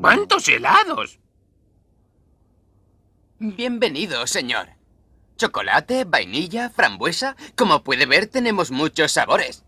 ¡Cuántos helados! Bienvenido, señor. Chocolate, vainilla, frambuesa. Como puede ver, tenemos muchos sabores.